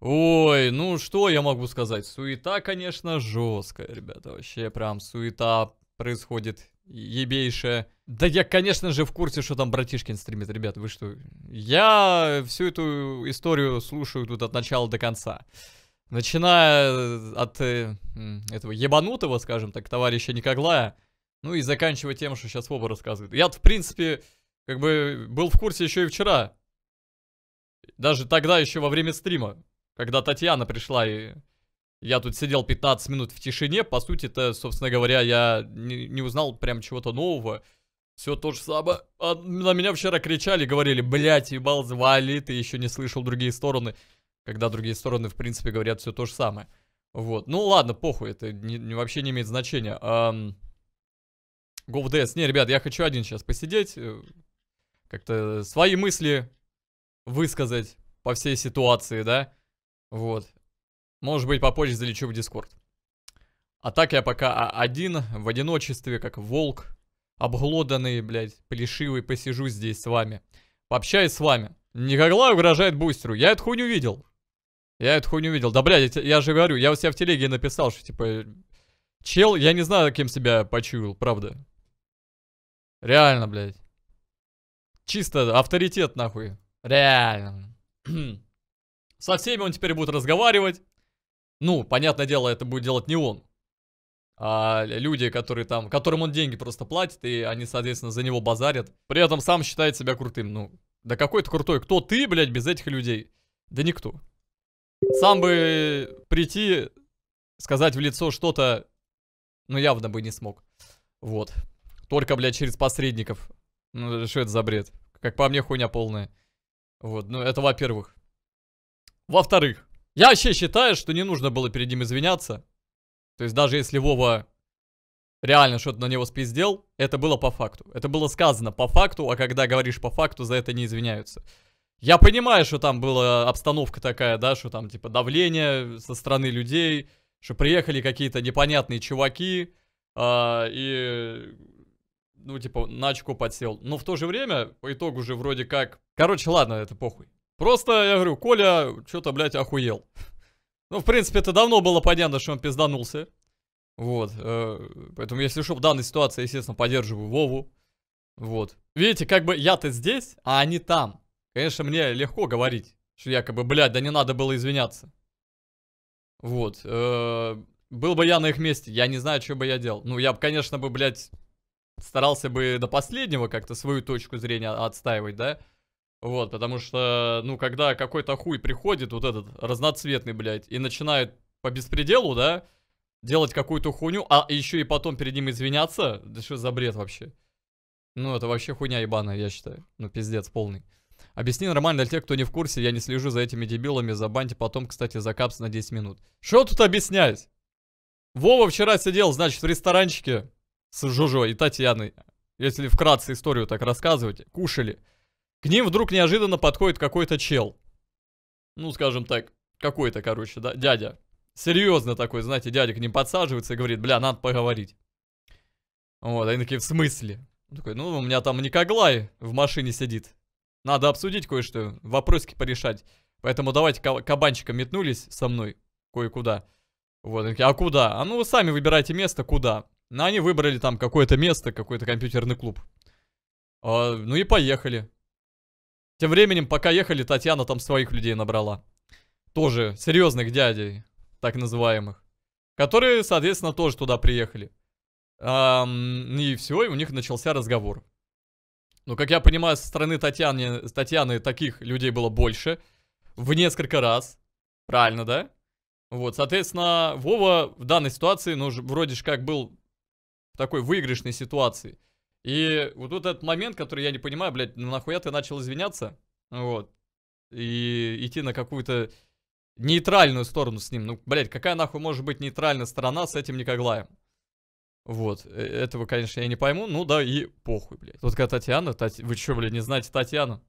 Ой, ну что я могу сказать? Суета, конечно, жесткая, ребята. Вообще прям суета происходит ебейшая. Да я, конечно же, в курсе, что там братишкин стримит, ребят, вы что? Я всю эту историю слушаю тут от начала до конца. Начиная э, от э, этого ебанутого, скажем так, товарища Никоглая, ну и заканчивая тем, что сейчас оба рассказывает. я в принципе, как бы был в курсе еще и вчера. Даже тогда, еще во время стрима. Когда Татьяна пришла и... Я тут сидел 15 минут в тишине, по сути-то, собственно говоря, я не, не узнал прям чего-то нового. Все то же самое. А на меня вчера кричали, говорили, блядь, ебал, звали, ты еще не слышал другие стороны. Когда другие стороны, в принципе, говорят все то же самое. Вот. Ну ладно, похуй, это не, не, вообще не имеет значения. Эм... GovDS. Не, ребят, я хочу один сейчас посидеть, э, как-то свои мысли высказать по всей ситуации, да. Вот. Может быть, попозже залечу в Дискорд. А так я пока один, в одиночестве, как волк, обглоданный, блядь, плешивый, посижу здесь с вами. Пообщаюсь с вами. Николай угрожает бустеру. Я эту хуйню видел. Я эту хуйню видел. Да, блядь, я, я же говорю, я у себя в телеге написал, что, типа, чел, я не знаю, кем себя почуял, правда. Реально, блядь. Чисто авторитет, нахуй. Реально. Со всеми он теперь будет разговаривать. Ну, понятное дело, это будет делать не он. А люди, которые там, которым он деньги просто платит, и они, соответственно, за него базарят. При этом сам считает себя крутым. Ну, да какой ты крутой? Кто ты, блядь, без этих людей? Да никто. Сам бы прийти, сказать в лицо что-то, ну, явно бы не смог. Вот. Только, блядь, через посредников. Ну, что это за бред? Как по мне, хуйня полная. Вот, ну, это во-первых. Во-вторых, я вообще считаю, что не нужно было перед ним извиняться. То есть даже если Вова реально что-то на него спиздел, это было по факту. Это было сказано по факту, а когда говоришь по факту, за это не извиняются. Я понимаю, что там была обстановка такая, да, что там типа давление со стороны людей, что приехали какие-то непонятные чуваки, а, и ну, типа, на очко подсел. Но в то же время, по итогу же вроде как... Короче, ладно, это похуй. Просто, я говорю, Коля что-то, блядь, охуел. Ну, в принципе, это давно было понятно, что он пизданулся. Вот. Э, поэтому, если что, в данной ситуации, естественно, поддерживаю Вову. Вот. Видите, как бы я-то здесь, а они там. Конечно, мне легко говорить, что якобы, блядь, да не надо было извиняться. Вот. Э, был бы я на их месте, я не знаю, что бы я делал. Ну, я бы, конечно, бы, блядь, старался бы до последнего как-то свою точку зрения отстаивать, да? Вот, потому что, ну, когда какой-то хуй приходит, вот этот разноцветный, блядь, и начинает по беспределу, да, делать какую-то хуйню, а еще и потом перед ним извиняться, да что за бред вообще? Ну, это вообще хуйня ебаная, я считаю. Ну, пиздец полный. Объясни нормально для тех, кто не в курсе, я не слежу за этими дебилами, за банти потом, кстати, за капс на 10 минут. Что тут объяснять? Вова вчера сидел, значит, в ресторанчике с Жужо и Татьяной. Если вкратце историю так рассказывать, кушали. К ним вдруг неожиданно подходит какой-то чел. Ну, скажем так, какой-то, короче, да, дядя. Серьезно такой, знаете, дядя к ним подсаживается и говорит, бля, надо поговорить. Вот, они такие, в смысле? Он такой, ну, у меня там Никоглай в машине сидит. Надо обсудить кое-что, вопросики порешать. Поэтому давайте кабанчика метнулись со мной кое-куда. Вот, они такие, а куда? А ну, вы сами выбирайте место, куда. Ну, они выбрали там какое-то место, какой-то компьютерный клуб. А, ну и поехали. Тем временем, пока ехали, Татьяна там своих людей набрала. Тоже серьезных дядей, так называемых. Которые, соответственно, тоже туда приехали. Эм, и все, и у них начался разговор. Но, как я понимаю, со стороны Татьяны, Татьяны таких людей было больше. В несколько раз. Правильно, да? Вот, соответственно, Вова в данной ситуации, ну, вроде же как был в такой выигрышной ситуации. И вот, вот этот момент, который я не понимаю, блядь, ну нахуя ты начал извиняться? Вот. И идти на какую-то нейтральную сторону с ним. Ну, блядь, какая нахуй может быть нейтральная сторона с этим Никоглаем? Вот, э, этого, конечно, я не пойму, ну да и похуй, блядь. Вот когда Татьяна, Тать... вы чё, блядь, не знаете Татьяну?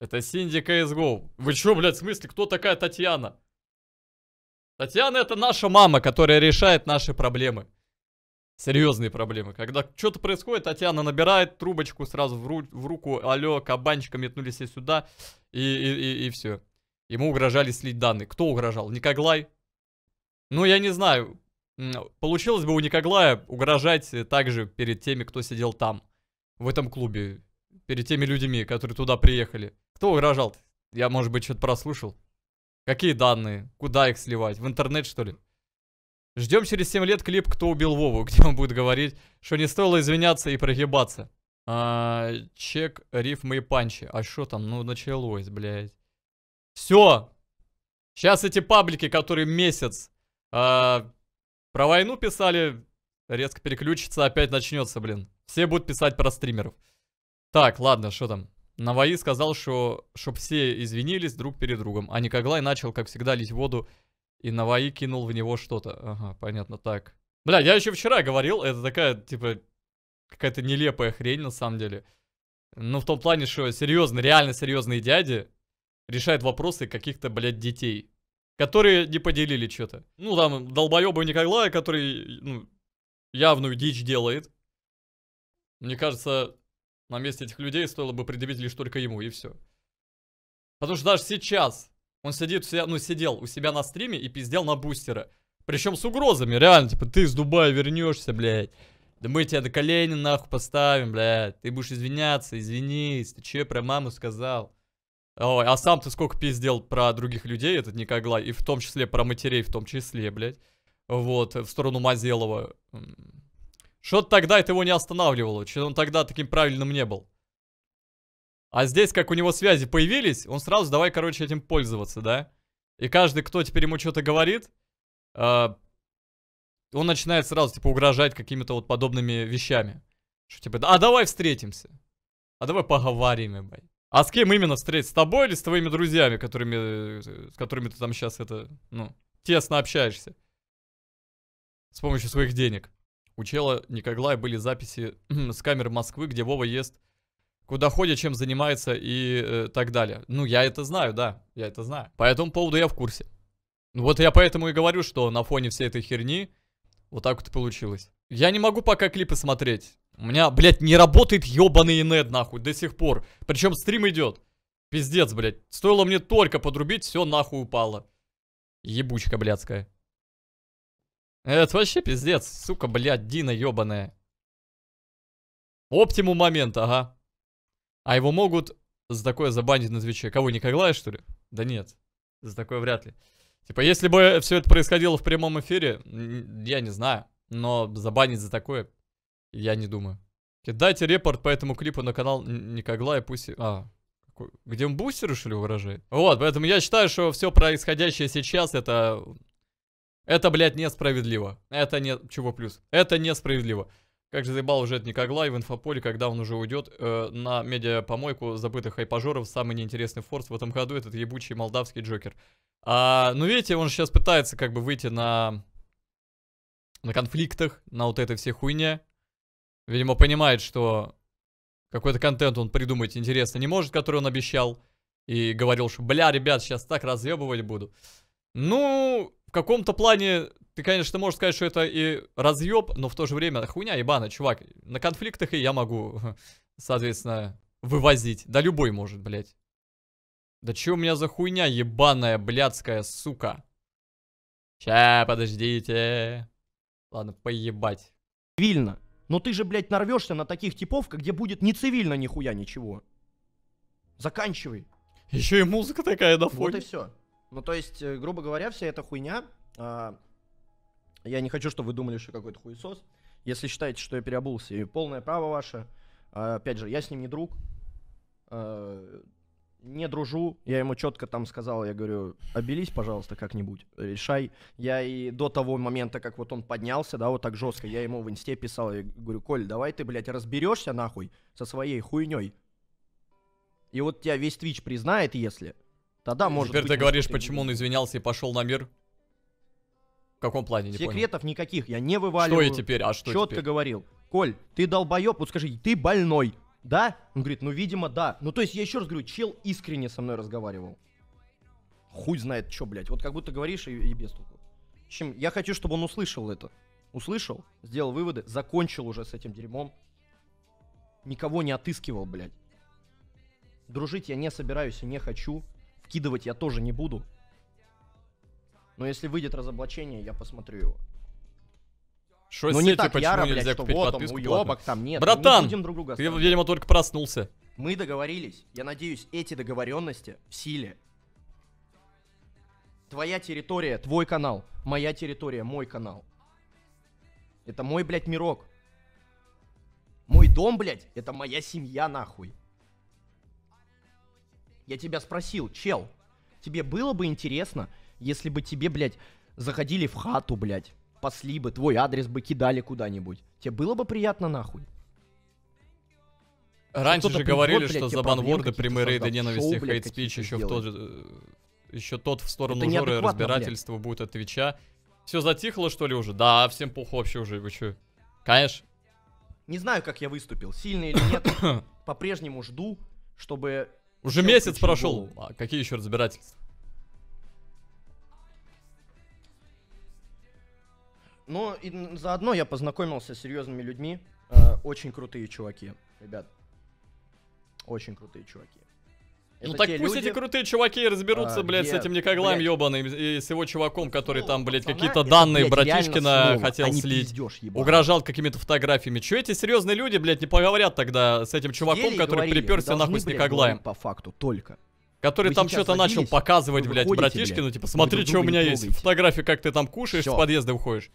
Это Синди CSGO. Вы чё, блядь, в смысле, кто такая Татьяна? Татьяна это наша мама, которая решает наши проблемы. Серьезные проблемы. Когда что-то происходит, Татьяна набирает трубочку сразу в, ру- в руку. Алло, кабанчика метнулись и сюда. И, и, и, и все. Ему угрожали слить данные. Кто угрожал? Никоглай? Ну, я не знаю. Получилось бы у Никоглая угрожать также перед теми, кто сидел там, в этом клубе. Перед теми людьми, которые туда приехали. Кто угрожал? Я, может быть, что-то прослушал. Какие данные? Куда их сливать? В интернет, что ли? Ждем через 7 лет клип «Кто убил Вову», где он будет говорить, что не стоило извиняться и прогибаться. А, чек, рифмы и панчи. А что там? Ну, началось, блядь. Все. Сейчас эти паблики, которые месяц а, про войну писали, резко переключится, опять начнется, блин. Все будут писать про стримеров. Так, ладно, что там? Наваи сказал, что чтоб все извинились друг перед другом, а Никоглай начал, как всегда, лить воду и Наваи кинул в него что-то. Ага, понятно, так. Бля, я еще вчера говорил, это такая, типа, какая-то нелепая хрень на самом деле. Ну, в том плане, что серьезно, реально серьезные дяди решают вопросы каких-то, блядь, детей. Которые не поделили что-то. Ну, там, долбоебы Николая, который, ну, явную дичь делает. Мне кажется, на месте этих людей стоило бы предъявить лишь только ему, и все. Потому что даже сейчас он сидит, ну, сидел у себя на стриме и пиздел на бустеры. Причем с угрозами, реально, типа, ты из Дубая вернешься, блядь. Да мы тебя на колени нахуй поставим, блядь. Ты будешь извиняться, извинись. Ты че про маму сказал? Ой, а сам ты сколько пиздел про других людей, этот Никоглай, и в том числе про матерей, в том числе, блядь. Вот, в сторону Мазелова. Что-то тогда это его не останавливало, что он тогда таким правильным не был. А здесь, как у него связи появились, он сразу давай, короче, этим пользоваться, да? И каждый, кто теперь ему что-то говорит, э, он начинает сразу, типа, угрожать какими-то вот подобными вещами. Что, типа, а давай встретимся. А давай поговорим, бай. А с кем именно встретиться? С тобой или с твоими друзьями, которыми, э, с которыми ты там сейчас это, ну, тесно общаешься? С помощью своих денег. У чела Никоглая были записи с камер Москвы, где Вова ест куда ходит, чем занимается и э, так далее. Ну, я это знаю, да, я это знаю. По этому поводу я в курсе. Ну, вот я поэтому и говорю, что на фоне всей этой херни вот так вот и получилось. Я не могу пока клипы смотреть. У меня, блядь, не работает ебаный инет, нахуй, до сих пор. Причем стрим идет. Пиздец, блядь. Стоило мне только подрубить, все нахуй упало. Ебучка блядская. Это вообще пиздец, сука, блядь, Дина ебаная. Оптимум момент, ага. А его могут за такое забанить на Твиче. Кого, Николая, что ли? Да нет, за такое вряд ли. Типа, если бы все это происходило в прямом эфире, я не знаю. Но забанить за такое, я не думаю. Кидайте репорт по этому клипу на канал Никоглая, пусть... А, где он бустер, что ли, выражает? Вот, поэтому я считаю, что все происходящее сейчас, это... Это, блядь, несправедливо. Это не... Чего плюс? Это несправедливо. Как же заебал уже этот Никоглай в инфополе, когда он уже уйдет э, на медиапомойку забытых хайпажоров. Самый неинтересный форс в этом году этот ебучий молдавский Джокер. А, ну, видите, он сейчас пытается как бы выйти на, на конфликтах, на вот этой всей хуйне. Видимо, понимает, что какой-то контент он придумать интересно не может, который он обещал. И говорил, что, бля, ребят, сейчас так разъебывать буду. Ну, каком-то плане ты, конечно, можешь сказать, что это и разъеб, но в то же время хуйня ебана, чувак. На конфликтах и я могу, соответственно, вывозить. Да любой может, блядь. Да че у меня за хуйня ебаная, блядская, сука? Ща, подождите. Ладно, поебать. Цивильно. Но ты же, блядь, нарвешься на таких типов, где будет не цивильно нихуя ничего. Заканчивай. Еще и музыка такая на фоне. Вот и все. Ну, то есть, э, грубо говоря, вся эта хуйня... А, я не хочу, чтобы вы думали, что какой-то хуесос. Если считаете, что я переобулся, и полное право ваше. А, опять же, я с ним не друг. А, не дружу. Я ему четко там сказал, я говорю, обелись, пожалуйста, как-нибудь, решай. Я и до того момента, как вот он поднялся, да, вот так жестко, я ему в инсте писал, я говорю, Коль, давай ты, блядь, разберешься нахуй со своей хуйней. И вот тебя весь Твич признает, если. Тогда может Теперь быть, ты говоришь, почему он извинялся и пошел на мир? В каком плане, не Секретов понял. никаких, я не вываливаю. Что я теперь, а что Четко теперь? говорил. Коль, ты долбоеб, вот скажи, ты больной, да? Он говорит, ну, видимо, да. Ну, то есть, я еще раз говорю, чел искренне со мной разговаривал. Хуй знает, что, блядь. Вот как будто говоришь и, и без толку. В общем, я хочу, чтобы он услышал это. Услышал, сделал выводы, закончил уже с этим дерьмом. Никого не отыскивал, блядь. Дружить я не собираюсь и не хочу. Вкидывать я тоже не буду. Но если выйдет разоблачение, я посмотрю его. Шо ну не так яро, блядь, что вот он, уебок, там нет. Братан, не друг друга ты, видимо, только проснулся. Мы договорились. Я надеюсь, эти договоренности в силе. Твоя территория, твой канал. Моя территория, мой канал. Это мой, блядь, мирок. Мой дом, блядь, это моя семья, нахуй. Я тебя спросил, чел, тебе было бы интересно, если бы тебе, блядь, заходили в хату, блядь, пасли бы, твой адрес бы кидали куда-нибудь. Тебе было бы приятно нахуй? Раньше же говорили, что за банворды, прямые рейды ненависти, хейт-спич еще тот э, Еще тот в сторону Жоры разбирательства блядь. будет от Твича. Все затихло, что ли, уже? Да, всем плохо вообще уже, вы че? Конечно. Не знаю, как я выступил, сильный или нет. По-прежнему жду, чтобы уже Чё, месяц прошел. А какие еще разбирательства? Ну, и заодно я познакомился с серьезными людьми. Э, очень крутые чуваки, ребят. Очень крутые чуваки. Ну это ну так пусть люди... эти крутые чуваки разберутся, а, блядь, нет, с этим Никоглаем ебаным и с его чуваком, который ну, там, блядь, какие-то данные блядь, братишкина хотел а слить. Пиздёшь, угрожал какими-то фотографиями. Че эти серьезные люди, блядь, не поговорят тогда с этим чуваком, Еле который говорили, приперся нахуй с Никоглаем? По факту только. Который Вы там что-то начал показывать, блядь, братишкину, типа, смотри, что у меня есть. Фотографии, как ты там кушаешь, с подъезда уходишь.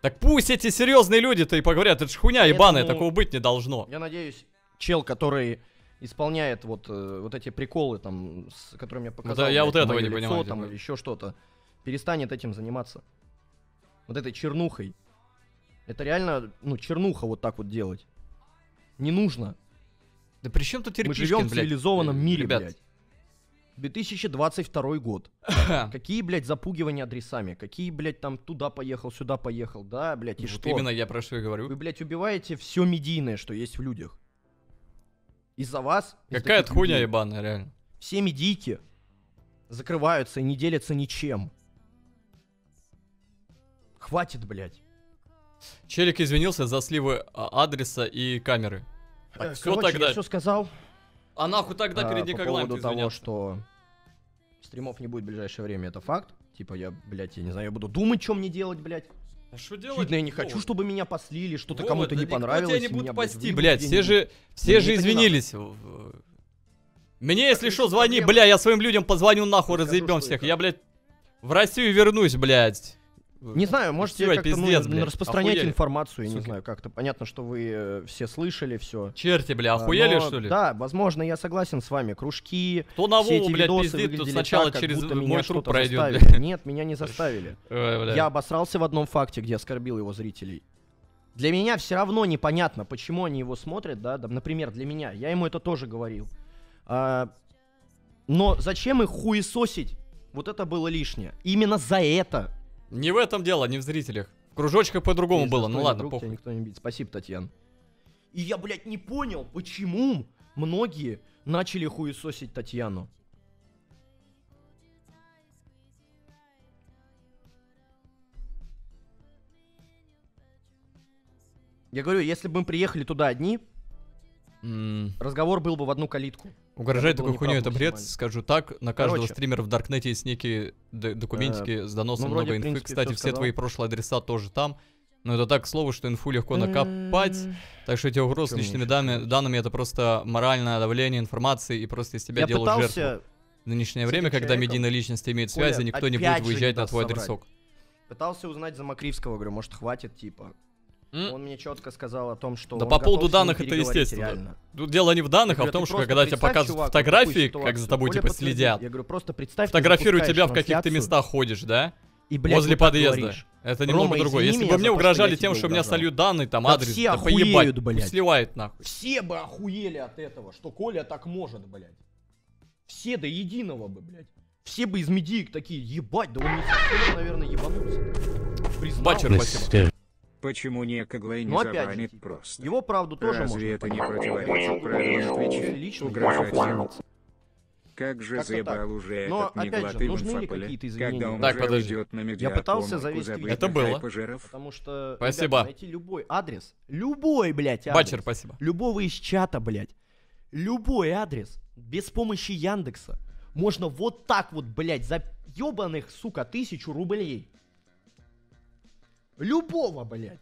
Так пусть эти серьезные люди-то и поговорят, это ж хуйня ебаная, такого быть не должно. Я надеюсь, чел, который исполняет вот, э, вот эти приколы, там, с, которые мне показали. Ну, да, я вот этого не лицо, понимаю. Там, типа. или еще что-то. Перестанет этим заниматься. Вот этой чернухой. Это реально, ну, чернуха вот так вот делать. Не нужно. Да при чем тут Ирпишкин, Мы живем блядь. в цивилизованном э, мире, Ребят. блядь. 2022 год. какие, блядь, запугивания адресами? Какие, блядь, там туда поехал, сюда поехал? Да, блядь, и вот что? именно я про что и говорю. Вы, блядь, убиваете все медийное, что есть в людях. Из-за вас. Какая из хуйня ебаная, реально. Все медики закрываются и не делятся ничем. Хватит, блядь. Челик извинился за сливы а, адреса и камеры. Так, э, короче, тогда. Я все сказал. А нахуй тогда э, перед а, Николаем по поводу того, что стримов не будет в ближайшее время, это факт. Типа я, блядь, я не знаю, я буду думать, что мне делать, блядь. А что делать? Видно, я не хочу, чтобы меня послили, что-то вот, кому-то да не понравилось. Тебя не будут пасти, блядь, все же, все Мне же извинились. Мне, если что, звони, бля, я своим людям позвоню нахуй, разъебем всех. Я, блядь, в Россию вернусь, блядь. Ну, не знаю, можете как-то ну, пиздец, ну, распространять охуели. информацию, я не знаю, как-то. Понятно, что вы э, все слышали все. Черти, бля, а, охуели, но, что ли? Да, возможно, я согласен с вами. Кружки, Кто на все эти блядь, пиздит, тут сначала так, через мой труп пройдет, заставили. Блядь. Нет, меня не заставили. Ой, я обосрался в одном факте, где оскорбил его зрителей. Для меня все равно непонятно, почему они его смотрят, да, например, для меня. Я ему это тоже говорил. А, но зачем их хуесосить? Вот это было лишнее. Именно за это не в этом дело, не в зрителях. В кружочках по-другому было, ну ладно, похуй. никто не бить. Спасибо, Татьяна. И я, блядь, не понял, почему многие начали хуесосить Татьяну. Я говорю, если бы мы приехали туда одни, mm. разговор был бы в одну калитку. Угрожать такой хуйней это бред, скажу так. На каждого Короче. стримера в Даркнете есть некие документики э, с доносом ну, много вроде, инфы. Принципе, Кстати, все сказал. твои прошлые адреса тоже там. Но это так, к слову, что инфу легко м-м. накопать. так что эти угрозы с личными данными, данными это просто моральное давление информации и просто из тебя делают пытался... жертву. В нынешнее время, человеком. когда медийная личность имеет связь, Коля, никто не будет выезжать не на твой собрать. адресок. Пытался узнать за Макривского, говорю, может хватит, типа. Mm. Он мне четко сказал о том, что. Да по поводу данных это естественно. Реально. Тут ну, дело не в данных, я а в том, что когда тебе показывают чувак, фотографии, как за тобой Более типа подтверди. следят. Я говорю, просто представь. Фотографируют тебя в каких-то местах ходишь, да? И, блядь, возле подъезда. Говоришь. Это немного другое. Если бы мне угрожали тем, что у меня сольют данные, там да адрес, все да поебать, блядь. сливает нахуй. Все бы охуели от этого, что Коля так может, блядь. Все до единого бы, блядь. Все бы из медиик такие, ебать, да он не наверное, ебанулся. Признал. Бачер, спасибо. Почему не Коглей не Но забанит опять типа, просто? Его правду тоже Разве это не противоречит правилам Твича? Лично угрожать ему? Как же как заебал уже Но, этот опять же, нужны ли какие-то изменения? Когда он так, подожди. на Я пытался завести видео. Это было. Потому что, спасибо. Ребята, найти любой адрес, любой, блядь, адрес. Бачер, спасибо. Любого из чата, блядь. Любой адрес, без помощи Яндекса, можно вот так вот, блядь, за ебаных, сука, тысячу рублей Любого, блядь.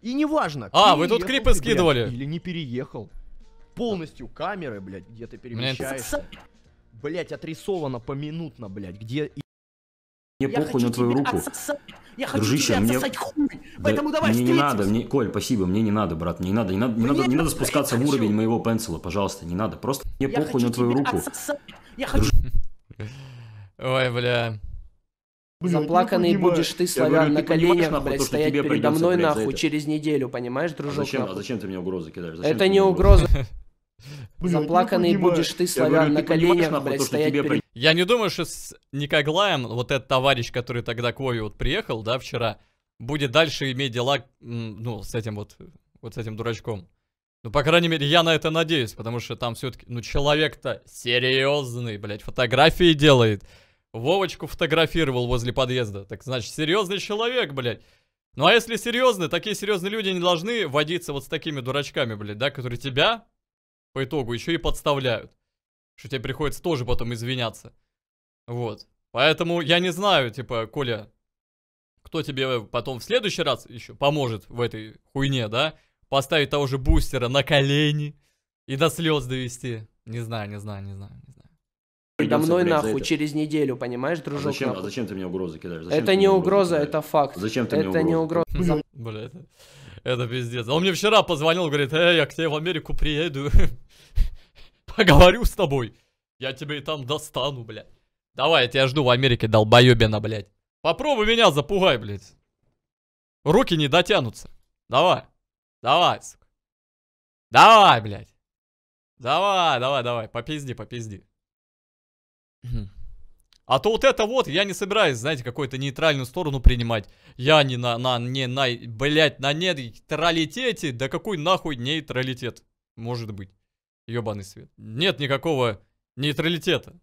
И неважно. А, вы тут крипы ты, скидывали. Блядь, или не переехал. Полностью камеры, блядь, где ты перемещаешься. Блять, отрисовано поминутно, блядь, где... Мне я похуй на твою руку. Отсос... Я хочу Дружище, мне... хуй. Да, Поэтому давай мне не надо, мне... Коль, спасибо, мне не надо, брат. Мне не надо, не надо, не надо, не надо спускаться хочу. в уровень моего пенсила, пожалуйста, не надо. Просто мне я похуй на твою руку. Я хочу... Ой, бля. Блядь, Заплаканный будешь ты, славян, говорю, на коленях, блядь, то, стоять передо мной, блядь, нахуй, через неделю, понимаешь, а дружок? А зачем, а зачем ты мне угрозы кидаешь? Зачем это не угроза. Заплаканный будешь ты, славян, на коленях, блядь, стоять перед... Я не думаю, что с Никоглаем, вот этот товарищ, который тогда к Вове вот приехал, да, вчера, будет дальше иметь дела, ну, с этим вот, вот с этим дурачком. Ну, по крайней мере, я на это надеюсь, потому что там все-таки, ну, человек-то серьезный, блядь, фотографии делает. Вовочку фотографировал возле подъезда. Так значит, серьезный человек, блядь. Ну а если серьезно, такие серьезные люди не должны водиться вот с такими дурачками, блядь, да, которые тебя по итогу еще и подставляют. Что тебе приходится тоже потом извиняться. Вот. Поэтому я не знаю, типа, Коля, кто тебе потом в следующий раз еще поможет в этой хуйне, да? Поставить того же бустера на колени и до слез довести. Не знаю, не знаю, не знаю, не знаю передо мной нахуй через неделю, понимаешь, а дружок? А зачем, а зачем ты мне угрозы кидаешь? Зачем это не угроза, кидаешь? это факт. Зачем ты это мне Это не угроза. Бля, это, это пиздец. А он мне вчера позвонил, говорит, эй, я к тебе в Америку приеду, поговорю с тобой. Я тебе и там достану, блядь. Давай, я тебя жду в Америке, долбоебина, блядь. Попробуй меня запугай, блядь. Руки не дотянутся. Давай. Давай, сука. Давай, блядь. Давай, давай, давай. Попизди, попизди. А то вот это вот, я не собираюсь, знаете, какую-то нейтральную сторону принимать. Я не на, на, не на, блять, на нейтралитете. Да какой нахуй нейтралитет? Может быть. Ёбаный свет. Нет никакого нейтралитета.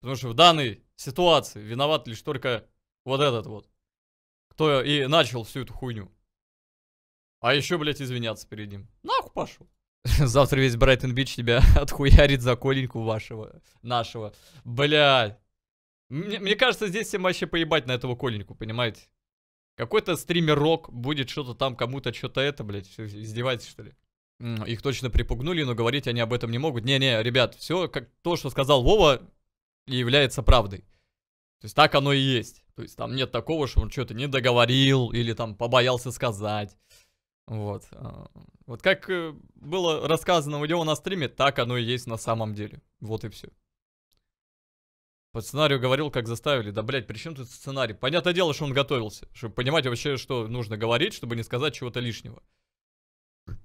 Потому что в данной ситуации виноват лишь только вот этот вот. Кто и начал всю эту хуйню. А еще, блядь, извиняться перед ним. Нахуй пошел. Завтра весь Брайтон Бич тебя отхуярит за Коленьку вашего, нашего. Бля. Мне, мне кажется, здесь всем вообще поебать на этого Коленьку, понимаете? Какой-то стримерок будет что-то там кому-то что-то это, блядь, издевайтесь, что ли? Их точно припугнули, но говорить они об этом не могут. Не-не, ребят, все как то, что сказал Вова, является правдой. То есть так оно и есть. То есть там нет такого, что он что-то не договорил или там побоялся сказать. Вот. А, вот как э, было рассказано у него на стриме, так оно и есть на самом деле. Вот и все. По сценарию говорил, как заставили. Да, блядь, при чем тут сценарий? Понятное дело, что он готовился. Чтобы понимать вообще, что нужно говорить, чтобы не сказать чего-то лишнего.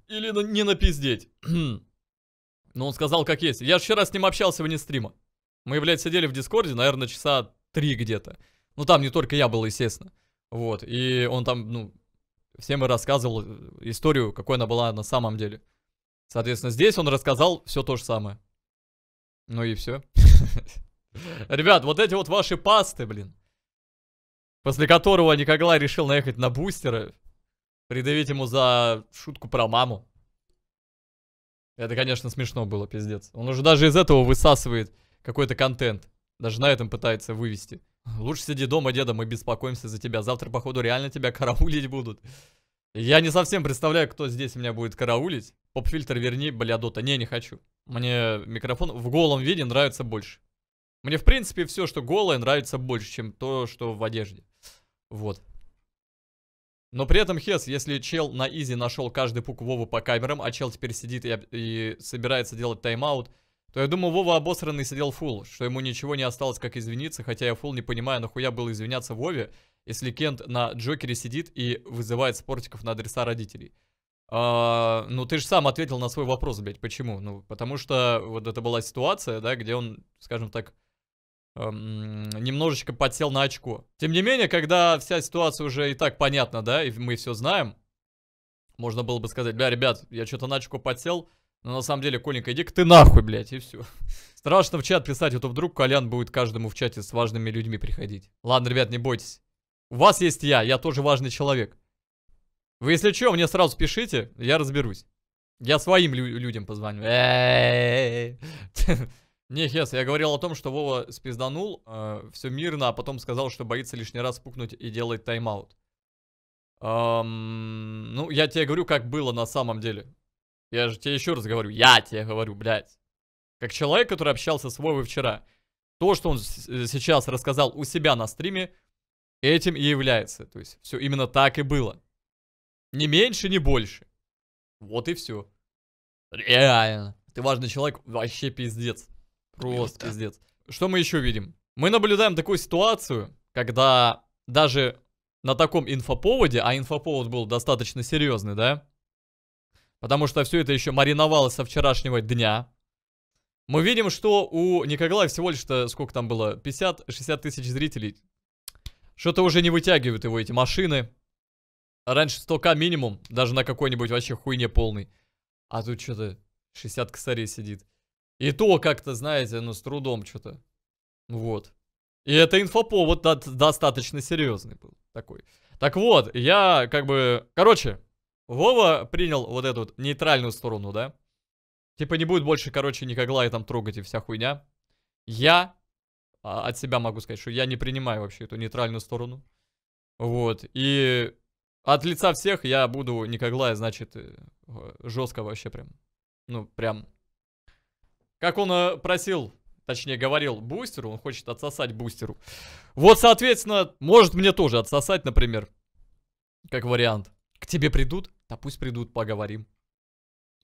Или на не напиздеть. Но он сказал, как есть. Я вчера с ним общался вне стрима. Мы, блядь, сидели в Дискорде, наверное, часа три где-то. Ну, там не только я был, естественно. Вот, и он там, ну, всем и рассказывал э, историю, какой она была на самом деле. Соответственно, здесь он рассказал все то же самое. Ну и все. Ребят, вот эти вот ваши пасты, блин. После которого Никоглай решил наехать на бустера. Придавить ему за шутку про маму. Это, конечно, смешно было, пиздец. Он уже даже из этого высасывает какой-то контент. Даже на этом пытается вывести. Лучше сиди дома, деда, мы беспокоимся за тебя. Завтра, походу, реально тебя караулить будут. Я не совсем представляю, кто здесь меня будет караулить. Поп-фильтр верни, бля, дота. Не, не хочу. Мне микрофон в голом виде нравится больше. Мне, в принципе, все, что голое, нравится больше, чем то, что в одежде. Вот. Но при этом, Хес, если чел на изи нашел каждый пук Вову по камерам, а чел теперь сидит и, и собирается делать тайм-аут, то я думал, Вова обосранный сидел фул, что ему ничего не осталось, как извиниться, хотя я фул не понимаю, нахуя было извиняться Вове, если Кент на Джокере сидит и вызывает спортиков на адреса родителей. А, ну, ты же сам ответил на свой вопрос, блядь, почему? Ну, потому что вот это была ситуация, да, где он, скажем так, эм, немножечко подсел на очко. Тем не менее, когда вся ситуация уже и так понятна, да, и мы все знаем, можно было бы сказать, бля, ребят, я что-то на очко подсел, но на самом деле, Коленька, иди-ка ты нахуй, блядь, и все. Страшно в чат писать, а то вдруг Колян будет каждому в чате с важными людьми приходить. Ладно, ребят, не бойтесь. У вас есть я, я тоже важный человек. Вы, если что, мне сразу пишите, я разберусь. Я своим лю людям позвоню. Не, Хес, я говорил о том, что Вова спизданул, э, все мирно, а потом сказал, что боится лишний раз пукнуть и делает тайм-аут. ну, я тебе говорю, как было на самом деле. Я же тебе еще раз говорю, я тебе говорю, блядь. Как человек, который общался с Вовой вчера. То, что он э, сейчас рассказал у себя на стриме, этим и является. То есть все именно так и было. Ни меньше, ни больше. Вот и все. Реально. Ты важный человек, вообще пиздец. Просто Круто. пиздец. Что мы еще видим? Мы наблюдаем такую ситуацию, когда даже на таком инфоповоде, а инфоповод был достаточно серьезный, да? Потому что все это еще мариновалось со вчерашнего дня. Мы видим, что у Никоглая всего лишь-то, э, сколько там было, 50-60 тысяч зрителей. Что-то уже не вытягивают его эти машины. Раньше 100к минимум, даже на какой-нибудь вообще хуйне полный. А тут что-то 60 косарей сидит. И то как-то, знаете, ну с трудом что-то. Вот. И это инфоповод достаточно серьезный был такой. Так вот, я как бы... Короче, Вова принял вот эту вот нейтральную сторону, да? Типа не будет больше, короче, Никоглая там трогать и вся хуйня. Я а, от себя могу сказать, что я не принимаю вообще эту нейтральную сторону. Вот. И от лица всех я буду Никоглая, значит, э, жестко вообще прям. Ну, прям. Как он э, просил, точнее говорил бустеру, он хочет отсосать бустеру. Вот, соответственно, может мне тоже отсосать, например. Как вариант. К тебе придут, да пусть придут, поговорим.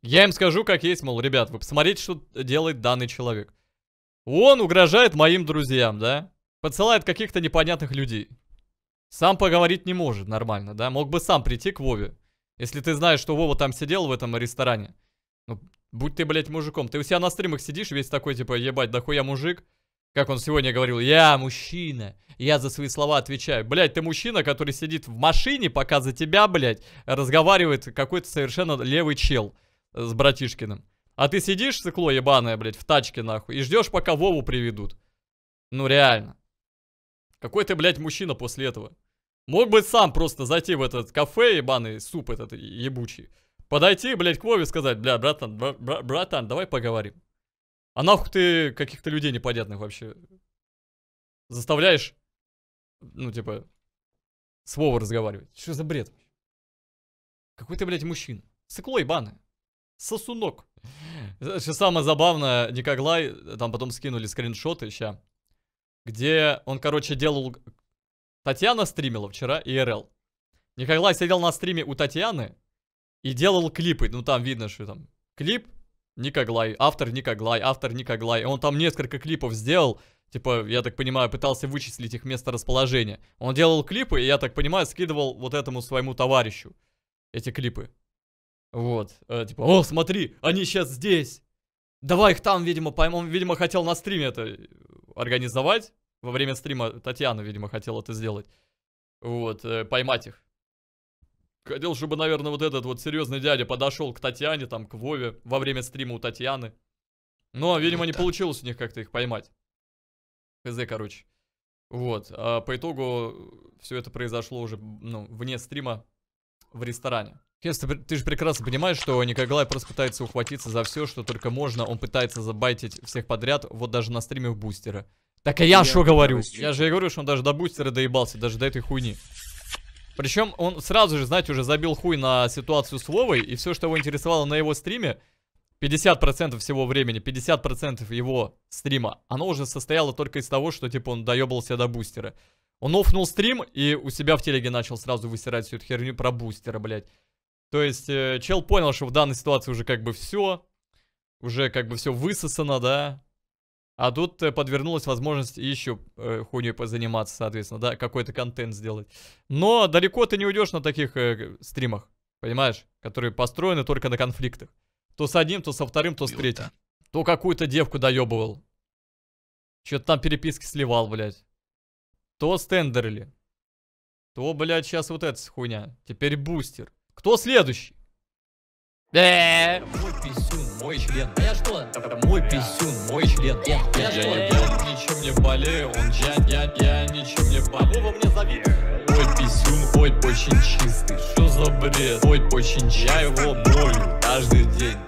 Я им скажу, как есть, мол, ребят, вы посмотрите, что делает данный человек. Он угрожает моим друзьям, да? Подсылает каких-то непонятных людей. Сам поговорить не может нормально, да? Мог бы сам прийти к Вове. Если ты знаешь, что Вова там сидел в этом ресторане. Ну, будь ты, блядь, мужиком. Ты у себя на стримах сидишь весь такой, типа, ебать, да хуя мужик. Как он сегодня говорил, я мужчина, я за свои слова отвечаю. Блять, ты мужчина, который сидит в машине, пока за тебя, блять, разговаривает какой-то совершенно левый чел с братишкиным. А ты сидишь, цикло ебаное, блять, в тачке, нахуй, и ждешь, пока Вову приведут. Ну, реально. Какой ты, блядь, мужчина после этого? Мог бы сам просто зайти в этот кафе, ебаный, суп этот ебучий. Подойти, блядь, к Вове сказать, бля, братан, бра братан, давай поговорим. А нахуй ты каких-то людей непонятных вообще заставляешь, ну, типа, слово разговаривать? Что за бред? Какой ты, блядь, мужчина? Сыкло ебаное. Сосунок. Что самое забавное, Никоглай, там потом скинули скриншоты, ща, где он, короче, делал... Татьяна стримила вчера ИРЛ. Никоглай сидел на стриме у Татьяны и делал клипы. Ну, там видно, что там клип, Никоглай, автор Никоглай, автор Никоглай. Он там несколько клипов сделал. Типа, я так понимаю, пытался вычислить их месторасположение. Он делал клипы, и, я так понимаю, скидывал вот этому своему товарищу эти клипы. Вот. Э, типа, о, смотри, они сейчас здесь. Давай их там, видимо, пойму. Он, видимо, хотел на стриме это э, организовать. Во время стрима Татьяна, видимо, хотела это сделать. Вот, э, поймать их. Хотел, чтобы, наверное, вот этот вот серьезный дядя подошел к Татьяне, там, к Вове во время стрима у Татьяны. Но, ну, а, видимо, не получилось у них как-то их поймать. Хз, короче. Вот. А по итогу все это произошло уже, ну, вне стрима в ресторане. Хес, ты, же прекрасно понимаешь, что Николай просто пытается ухватиться за все, что только можно. Он пытается забайтить всех подряд, вот даже на стриме в бустера. Так а я, я что говорю? Я же и говорю, что он даже до бустера доебался, даже до этой хуйни. Причем он сразу же, знаете, уже забил хуй на ситуацию с Вовой, и все, что его интересовало на его стриме, 50% всего времени, 50% его стрима, оно уже состояло только из того, что, типа, он доебался до бустера. Он офнул стрим и у себя в телеге начал сразу высирать всю эту херню про бустера, блядь. То есть, э, чел понял, что в данной ситуации уже как бы все, уже как бы все высосано, да, а тут э, подвернулась возможность еще э, хуйней позаниматься, соответственно, да, какой-то контент сделать. Но далеко ты не уйдешь на таких э, стримах, понимаешь, которые построены только на конфликтах. То с одним, то со вторым, то с третьим. То какую-то девку доебывал. Что-то там переписки сливал, блядь. То стендерли. То, блядь, сейчас вот эта хуйня. Теперь бустер. Кто следующий? Э. А мой писюн, мой член. я что? Это мой писюн, мой член. Я, что? ничем не болею, он я, я, я ничем не болею. Вова мне завидует. Мой писюн, ой, очень чистый. Что за бред? Ой, очень чай его мою каждый день.